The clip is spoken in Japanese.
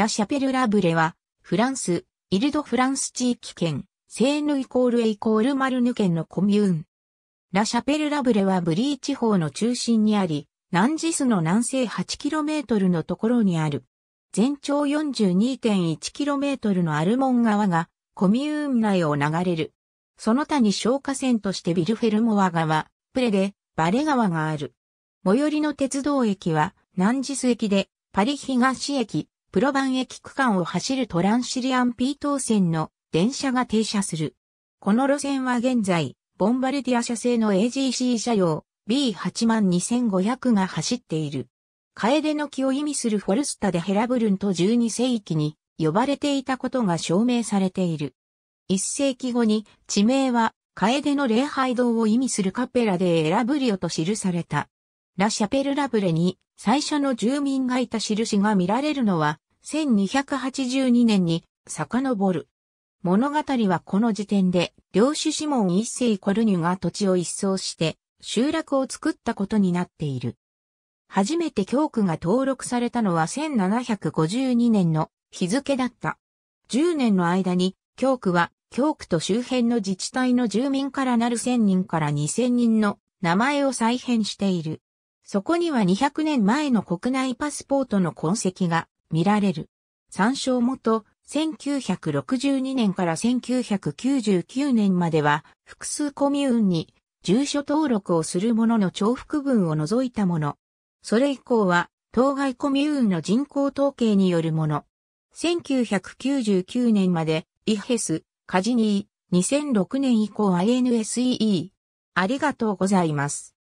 ラ・シャペル・ラ・ブレは、フランス、イルド・フランス地域圏、セーヌイコールエイコールマルヌ県のコミューン。ラ・シャペル・ラ・ブレはブリー地方の中心にあり、ナンジスの南西 8km のところにある。全長 42.1km のアルモン川が、コミューン内を流れる。その他に消火線としてビルフェルモア川、プレで、バレ川がある。最寄りの鉄道駅は、ナンジス駅で、パリ東駅、プロバン駅区間を走るトランシリアンピート線の電車が停車する。この路線は現在、ボンバルディア社製の AGC 車両 B82500 が走っている。カエデの木を意味するフォルスタでヘラブルンと12世紀に呼ばれていたことが証明されている。1世紀後に地名はカエデの礼拝堂を意味するカペラでエラブリオと記された。ラ・シャペル・ラブレに最初の住民がいた印が見られるのは1282年に遡る。物語はこの時点で領主シモン一世コルニュが土地を一掃して集落を作ったことになっている。初めて教区が登録されたのは1752年の日付だった。10年の間に教区は教区と周辺の自治体の住民からなる1000人から2000人の名前を再編している。そこには200年前の国内パスポートの痕跡が見られる。参照元、1962年から1999年までは、複数コミューンに住所登録をする者の重複分を除いたもの。それ以降は、当該コミューンの人口統計によるもの。1999年まで、イヘス、カジニー、2006年以降 INSEE。ありがとうございます。